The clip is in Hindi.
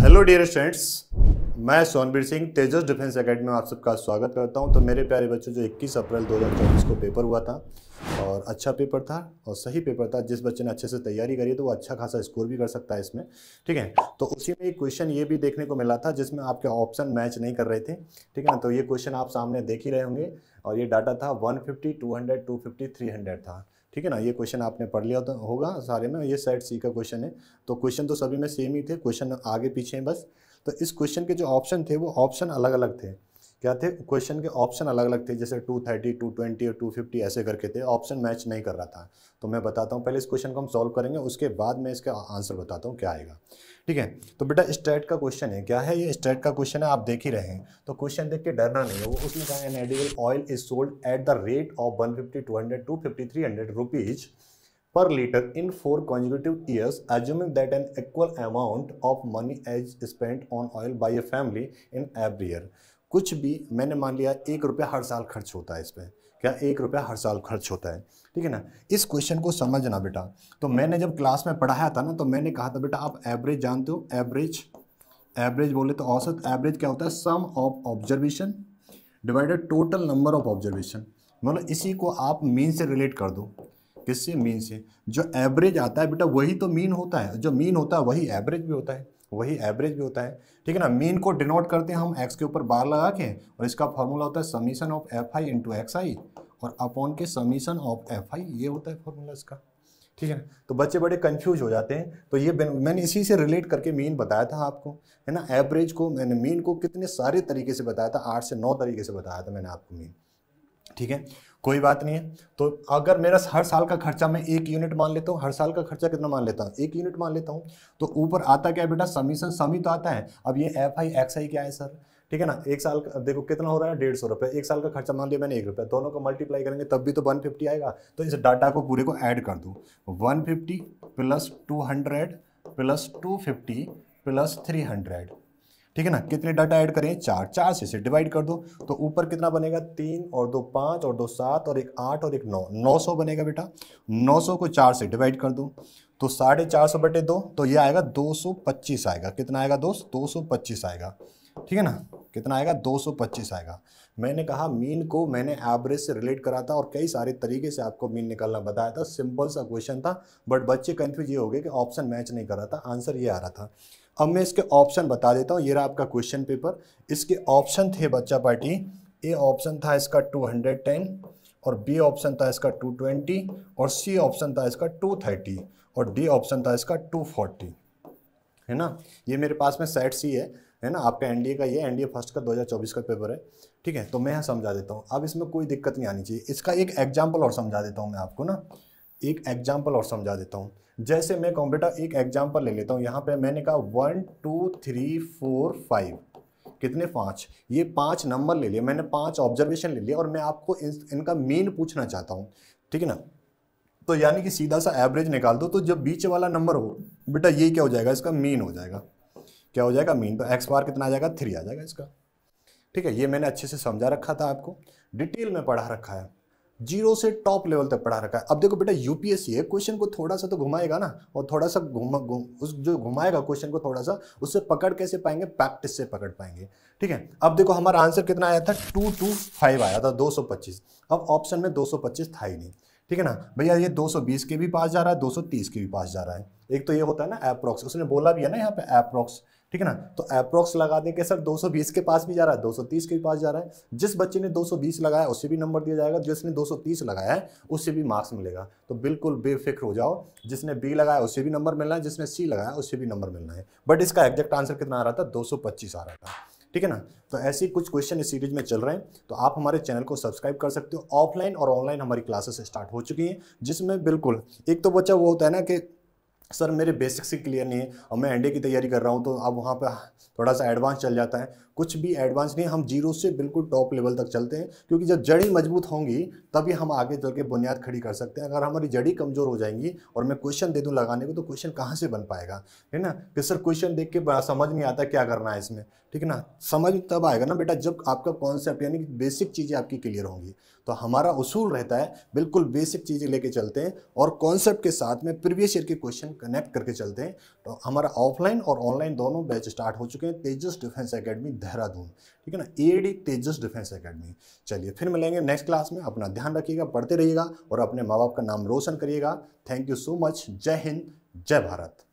हेलो डियर स्टूडेंट्स मैं सोनबीर सिंह तेजस डिफेंस अकेडमी में आप सबका स्वागत करता हूं तो मेरे प्यारे बच्चों जो 21 अप्रैल 2024 को पेपर हुआ था और अच्छा पेपर था और सही पेपर था जिस बच्चे ने अच्छे से तैयारी करी तो वो अच्छा खासा स्कोर भी कर सकता है इसमें ठीक है तो उसी में एक क्वेश्चन ये भी देखने को मिला था जिसमें आपके ऑप्शन मैच नहीं कर रहे थे ठीक है ना तो ये क्वेश्चन आप सामने देख ही रहे होंगे और ये डाटा था वन फिफ्टी टू था ठीक है ना ये क्वेश्चन आपने पढ़ लिया तो होगा सारे में ये सेट सी का क्वेश्चन है तो क्वेश्चन तो सभी में सेम ही थे क्वेश्चन आगे पीछे हैं बस तो इस क्वेश्चन के जो ऑप्शन थे वो ऑप्शन अलग अलग थे क्या थे क्वेश्चन के ऑप्शन अलग अलग थे जैसे 230, 220 और 250 ऐसे करके थे ऑप्शन मैच नहीं कर रहा था तो मैं बताता हूँ पहले इस क्वेश्चन को हम सॉल्व करेंगे उसके बाद मैं इसका आंसर बताता हूँ क्या आएगा ठीक है तो बेटा स्टेट का क्वेश्चन है क्या है ये स्टेट का क्वेश्चन है आप देख ही रहे हैं तो क्वेश्चन देख के डरना नहीं है वो उसमें कहा an edible oil is sold at the rate of one fifty two hundred two fifty three hundred rupees per litre in four consecutive years assuming that an equal amount of money is spend on oil by a family in every year कुछ भी मैंने मान लिया एक रुपया हर साल खर्च होता है इस पर क्या एक रुपया हर साल खर्च होता है ठीक है ना इस क्वेश्चन को समझना बेटा तो मैंने जब क्लास में पढ़ाया था ना तो मैंने कहा था बेटा आप एवरेज जानते हो एवरेज एवरेज बोले तो औसत एवरेज क्या होता है sum of observation divided total number of observation मतलब इसी को आप मीन से रिलेट कर दो किससे मीन से जो एवरेज आता है बेटा वही तो मीन होता है जो मीन होता है वही एवरेज भी होता है वही एवरेज भी होता है ठीक है ना मीन को डिनोट करते हैं हम एक्स के ऊपर बार लगा के और इसका फॉर्मूला होता है summation of F I into X I और अपॉन के समीशन ऑफ एफ आई ये होता है फॉर्मूला इसका ठीक है ना तो बच्चे बड़े कंफ्यूज हो जाते हैं तो ये मैंने इसी से रिलेट करके मीन बताया था आपको है ना एवरेज को मैंने मीन को कितने सारे तरीके से बताया था आठ से नौ तरीके से बताया था मैंने आपको मीन ठीक है कोई बात नहीं है तो अगर मेरा हर साल का खर्चा मैं एक यूनिट मान लेता हूँ हर साल का खर्चा कितना मान लेता हूँ एक यूनिट मान लेता हूँ तो ऊपर आता क्या है बेटा समीशन समी तो आता है अब ये एफ आई एक्स आई क्या है सर ठीक है ना एक साल का देखो कितना हो रहा है डेढ़ सौ रुपये एक साल का खर्चा मान लिया मैंने एक रुपये दोनों को मल्टीप्लाई करेंगे तब भी तो वन फिफ्टी आएगा तो इस डाटा को पूरे को ऐड कर दूँ one fifty plus two hundred plus two fifty plus three hundred ठीक है ना कितने डाटा ऐड करें चार चार से डिवाइड कर दो तो ऊपर कितना बनेगा तीन और दो पाँच और दो सात और एक आठ और एक नौ नौ सौ बनेगा बेटा नौ सौ को चार से डिवाइड कर दो तो साढ़े चार सौ बटे दो तो ये आएगा दो सौ पच्चीस आएगा कितना आएगा दोस्त दो सौ पच्चीस आएगा ठीक है ना कितना आएगा दो सौ पच्चीस आएगा मैंने कहा मीन को मैंने एवरेज से रिलेट करा था और कई सारे तरीके से आपको मीन निकालना बताया था सिंपल सा क्वेश्चन था बट बच्चे कन्फ्यूज ये हो गए कि ऑप्शन मैच नहीं कर रहा था आंसर ये आ रहा था अब मैं इसके ऑप्शन बता देता हूँ ये रहा आपका क्वेश्चन पेपर इसके ऑप्शन थे बच्चा पार्टी ए ऑप्शन था इसका 210 और बी ऑप्शन था इसका 220 और सी ऑप्शन था इसका 230 और डी ऑप्शन था इसका 240 है ना ये मेरे पास में सेट सी है है ना आपका एनडीए का ये एनडीए फर्स्ट का 2024 का पेपर है ठीक है तो मैं यहाँ समझा देता हूँ अब इसमें कोई दिक्कत नहीं आनी चाहिए इसका एक एग्जाम्पल और समझा देता हूँ मैं आपको ना एक एग्जाम्पल और समझा देता हूँ जैसे मैं कॉम्प्यूटर एक एग्जाम्पल ले लेता हूँ यहाँ पे मैंने कहा one two three four five कितने पाँच ये पाँच नंबर ले लिए मैंने पाँच ऑब्जर्वेशन ले लिए और मैं आपको इन, इनका मीन पूछना चाहता हूँ ठीक है ना तो यानी कि सीधा सा एवरेज निकाल दो तो जब बीच वाला नंबर हो बेटा ये क्या हो जाएगा इसका मीन हो जाएगा क्या हो जाएगा मीन तो एक्स बार कितना आ जाएगा थ्री आ जाएगा इसका ठीक है ये मैंने अच्छे से समझा रखा था आपको डिटेल में पढ़ा रखा है जीरो से टॉप लेवल तक पढ़ा रखा है अब देखो बेटा यूपीएससी है क्वेश्चन को थोड़ा सा तो घुमाएगा ना और थोड़ा सा घुमा गुम, उस जो घुमाएगा क्वेश्चन को थोड़ा सा उससे पकड़ कैसे पाएंगे प्रैक्टिस से पकड़ पाएंगे ठीक है अब देखो हमारा आंसर कितना आया था टू टू फाइव आया था दो सौ पच्चीस अब ऑप्शन में दो सौ पच्चीस था ही नहीं ठीक है ना भैया ये दो सौ बीस के भी पास जा रहा है दो सौ तीस के भी पास जा रहा है एक तो ये होता है ना एप्रोक्स उसने बोला भी है ना यहाँ पे एप्रोक्स ठीक है ना तो अप्रोक्स लगा दें कि सर 220 के पास भी जा रहा है 230 के पास जा रहा है जिस बच्चे ने 220 लगाया उसे भी नंबर दिया जाएगा जिसने 230 लगाया है उससे भी मार्क्स मिलेगा तो बिल्कुल बेफिक्र हो जाओ जिसने बी लगाया उसे भी नंबर मिलना है जिसने सी लगाया उसे भी नंबर मिलना है बट इसका एग्जैक्ट आंसर कितना आ रहा था दो आ रहा था ठीक है ना तो ऐसे कुछ क्वेश्चन इस सीरीज में चल रहे हैं तो आप हमारे चैनल को सब्सक्राइब कर सकते हो ऑफलाइन और ऑनलाइन हमारी क्लासेस स्टार्ट हो चुकी हैं जिसमें बिल्कुल एक तो बच्चा वो होता है ना कि सर मेरे बेसिक्स ही क्लियर नहीं है और मैं एनडीए की तैयारी कर रहा हूँ तो अब वहाँ पर थोड़ा सा एडवांस चल जाता है कुछ भी एडवांस नहीं हम जीरो से बिल्कुल टॉप लेवल तक चलते हैं क्योंकि जब जड़ी मजबूत होंगी तभी हम आगे चल के बुनियाद खड़ी कर सकते हैं अगर हमारी जड़ी कमज़ोर हो जाएंगी और मैं क्वेश्चन दे दूँ लगाने को तो क्वेश्चन कहाँ से बन पाएगा है ना कि सर क्वेश्चन देख के समझ नहीं आता क्या करना है इसमें ठीक है ना समझ तब आएगा ना बेटा जब आपका कॉन्सेप्ट यानी बेसिक चीज़ें आपकी क्लियर होंगी तो हमारा उसूल रहता है बिल्कुल बेसिक चीज़ें लेके चलते हैं और कॉन्सेप्ट के साथ में प्रीवियस ईयर के क्वेश्चन कनेक्ट करके चलते हैं तो हमारा ऑफलाइन और ऑनलाइन दोनों बैच स्टार्ट हो चुके हैं तेजस डिफेंस अकेडमी देहरादून ठीक है ना ए तेजस डिफेंस अकेडमी चलिए फिर मिलेंगे नेक्स्ट क्लास में अपना ध्यान रखिएगा पढ़ते रहिएगा और अपने माँ बाप का नाम रोशन करिएगा थैंक यू सो मच जय हिंद जय भारत